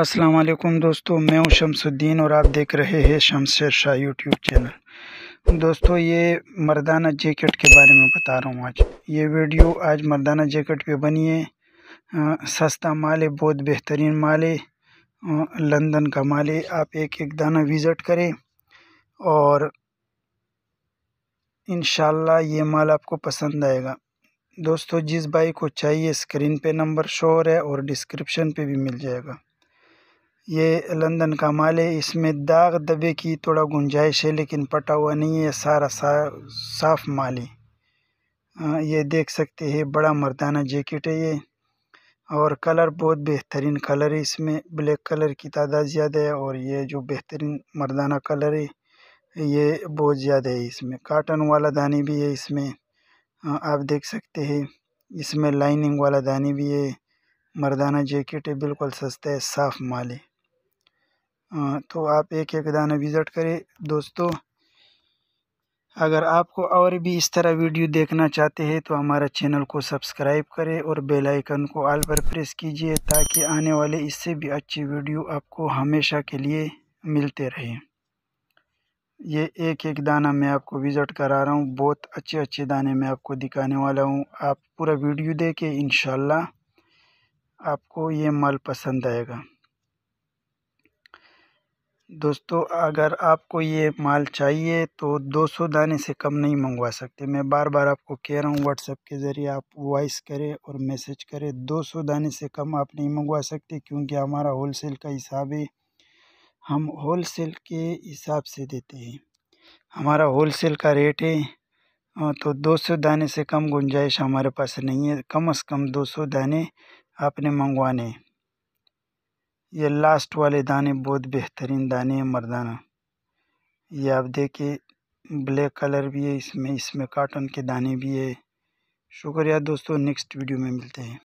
अस्सलाम वालेकुम दोस्तों मैं हूं शमसुद्दीन और आप देख रहे हैं शमशेर शाह यूट्यूब चैनल दोस्तों ये मर्दाना जैकेट के बारे में बता रहा हूं आज ये वीडियो आज मर्दाना जैकेट पे बनी है आ, सस्ता माल है बहुत बेहतरीन माल है लंदन का माल है आप एक एक दाना विज़िट करें और इन ये माल आपको पसंद आएगा दोस्तों जिस बाई को चाहिए स्क्रीन पे नंबर शोर है और डिस्क्रिप्शन पे भी मिल जाएगा ये लंदन का माल है इसमें दाग दबे की थोड़ा गुंजाइश है लेकिन पटा हुआ नहीं है सारा सा साफ माल है ये देख सकते हैं बड़ा मर्दाना जैकेट है ये और कलर बहुत बेहतरीन कलर है इसमें ब्लैक कलर की तादाद ज़्यादा है और ये जो बेहतरीन मर्दाना कलर है ये बहुत ज़्यादा है इसमें काटन वाला दानी भी है इसमें आप देख सकते हैं इसमें लाइनिंग वाला दानी भी है मर्दाना जैकेट है बिल्कुल सस्ता है साफ़ माल है हाँ, तो आप एक एक दाना विज़िट करें दोस्तों अगर आपको और भी इस तरह वीडियो देखना चाहते हैं तो हमारा चैनल को सब्सक्राइब करें और बेल आइकन को ऑल पर प्रेस कीजिए ताकि आने वाले इससे भी अच्छी वीडियो आपको हमेशा के लिए मिलते रहे ये एक एक दाना मैं आपको विज़िट करा रहा हूँ बहुत अच्छे अच्छे दाने मैं आपको दिखाने वाला हूँ आप पूरा वीडियो देखें इन आपको ये माल पसंद आएगा दोस्तों अगर आपको ये माल चाहिए तो 200 दाने से कम नहीं मंगवा सकते मैं बार बार आपको कह रहा हूँ व्हाट्सएप के ज़रिए आप वॉइस करें और मैसेज करें 200 दाने से कम आप नहीं मंगवा सकते क्योंकि हमारा होलसेल का हिसाब है हम होलसेल के हिसाब से देते हैं हमारा होलसेल का रेट है तो 200 दाने से कम गुंजाइश हमारे पास नहीं है कम अज़ कम दो दाने आपने मंगवाने ये लास्ट वाले दाने बहुत बेहतरीन दाने हैं मर्दाना ये आप देखिए ब्लैक कलर भी है इसमें इसमें काटन के दाने भी है शुक्रिया दोस्तों नेक्स्ट वीडियो में मिलते हैं